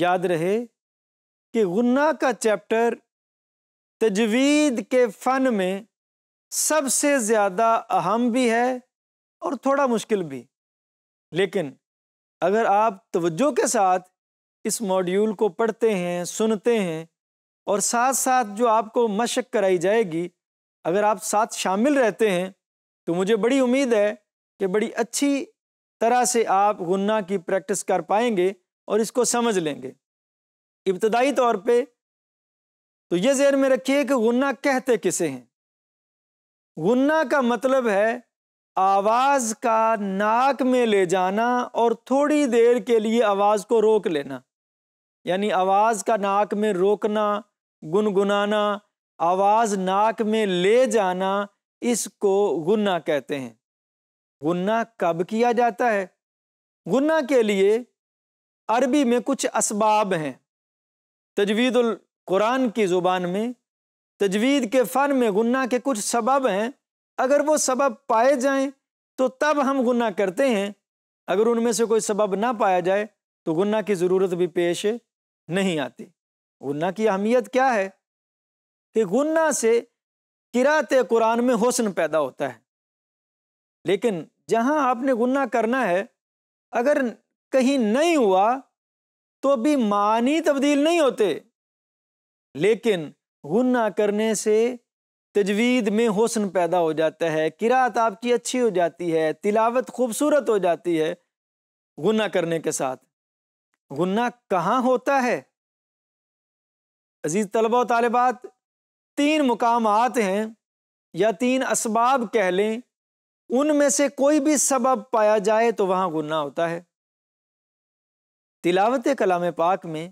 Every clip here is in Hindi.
याद रहे कि गुन्ना का चैप्टर तजवीद के फ़न में सबसे ज़्यादा अहम भी है और थोड़ा मुश्किल भी लेकिन अगर आप तवज्जो के साथ इस मॉड्यूल को पढ़ते हैं सुनते हैं और साथ साथ जो आपको मशक कराई जाएगी अगर आप साथ शामिल रहते हैं तो मुझे बड़ी उम्मीद है कि बड़ी अच्छी तरह से आप गुन्ना की प्रैक्टिस कर पाएंगे और इसको समझ लेंगे इब्तदाई तौर पे तो ये जेर में रखिए कि गुन्ना कहते किसे हैं गुन्ना का मतलब है आवाज का नाक में ले जाना और थोड़ी देर के लिए आवाज को रोक लेना यानी आवाज का नाक में रोकना गुनगुनाना आवाज नाक में ले जाना इसको गुन्ना कहते हैं गुन्ना कब किया जाता है गुन्ना के लिए अरबी में कुछ इसबाब हैं तजवीदुल कुरान की ज़ुबान में तजवीद के फ़न में गुना के कुछ सबब हैं अगर वो सबब पाए जाएं तो तब हम गुना करते हैं अगर उनमें से कोई सबब ना पाया जाए तो गुना की ज़रूरत भी पेश नहीं आती गुना की अहमियत क्या है कि गुना से किरात कुरान में हुसन पैदा होता है लेकिन जहां आपने गुना करना है अगर कहीं नहीं हुआ तो भी मानी तब्दील नहीं होते लेकिन गुना करने से तजवीद में हुसन पैदा हो जाता है किरात आपकी अच्छी हो जाती है तिलावत खूबसूरत हो जाती है गुना करने के साथ गुना कहाँ होता है अजीज़ तलबा तलबात तीन मुकाम हैं या तीन इसबाब कह लें उनमें से कोई भी सबब पाया जाए तो वहाँ गुना होता है तिलावत कलाम पाक में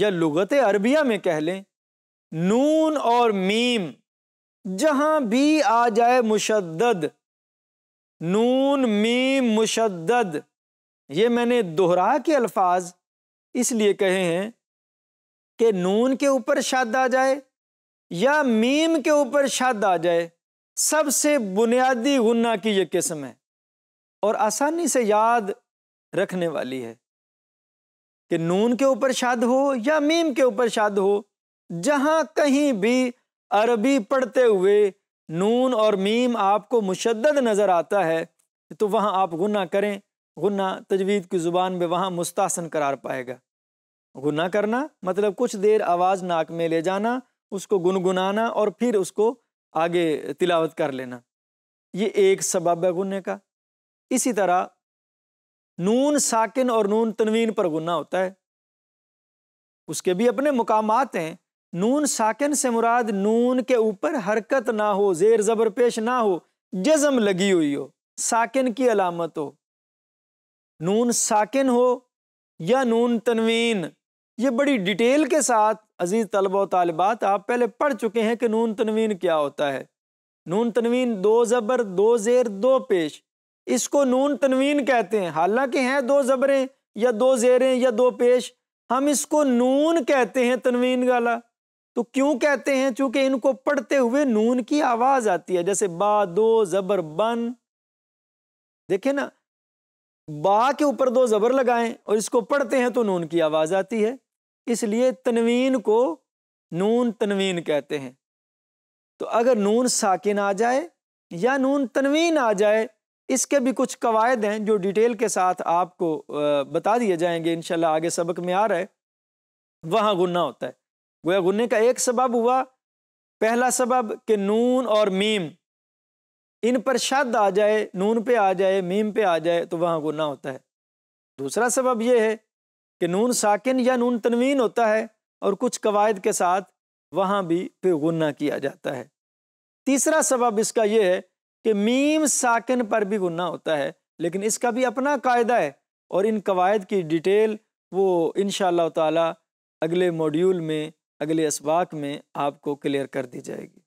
या लगत अरबिया में कह लें नून और मीम जहाँ भी आ जाए मुशद्दद नून मीम मुशद्दद ये मैंने दोहरा के अल्फाज इसलिए कहे हैं कि नून के ऊपर शद आ जाए या मीम के ऊपर शद आ जाए सबसे बुनियादी गुन्ना की ये किस्म है और आसानी से याद रखने वाली है कि नून के ऊपर शाद हो या मीम के ऊपर शाद हो जहां कहीं भी अरबी पढ़ते हुए नून और मीम आपको मुशद नज़र आता है तो वहाँ आप गुना करें गुना तजवीद की ज़ुबान में वहाँ मुस्तासन करार पाएगा गुना करना मतलब कुछ देर आवाज़ नाक में ले जाना उसको गुनगुनाना और फिर उसको आगे तिलावत कर लेना ये एक सबब है गुने का इसी तरह नून साकिन और नून तनवीन पर गुना होता है उसके भी अपने मुकामात हैं नून साकिन से मुराद नून के ऊपर हरकत ना हो जेर जबर पेश ना हो जजम लगी हुई हो साकिन की अलामत हो नून साकिन हो या नून तनवीन ये बड़ी डिटेल के साथ अजीज़ तलबा तालबात आप पहले पढ़ चुके हैं कि नून तनवीन क्या होता है नून तनवीन दो ज़बर दो ज़ेर दो पेश इसको नून तनवीन कहते हैं हालांकि हैं दो जबरें या दो जेरें या दो पेश हम इसको नून कहते हैं तनवीन वाला तो क्यों कहते हैं चूंकि इनको पढ़ते हुए नून की आवाज आती है जैसे बा दो जबर बन देखे ना बा के ऊपर दो जबर लगाएं और इसको पढ़ते हैं तो नून की आवाज आती है इसलिए तनवीन को नून तनवीन कहते हैं तो अगर नून साकिन आ जाए या नून तनवीन आ जाए इसके भी कुछ कवायद हैं जो डिटेल के साथ आपको बता दिए जाएंगे इन आगे सबक में आ रहा है वहाँ गुन्ना होता है गोया गुन्ने का एक सबब हुआ पहला सबब कि नून और मीम इन पर शद आ जाए नून पे आ जाए मीम पे आ जाए तो वहाँ गुन्ना होता है दूसरा सबब यह है कि नून साकिन या नून तनवीन होता है और कुछ कवायद के साथ वहाँ भी फिर गुन्ना किया जाता है तीसरा सबब इसका यह है कि मीम साकिन पर भी गुना होता है लेकिन इसका भी अपना कायदा है और इन कवायद की डिटेल वो इन ताला अगले मॉड्यूल में अगले इसबाक में आपको क्लियर कर दी जाएगी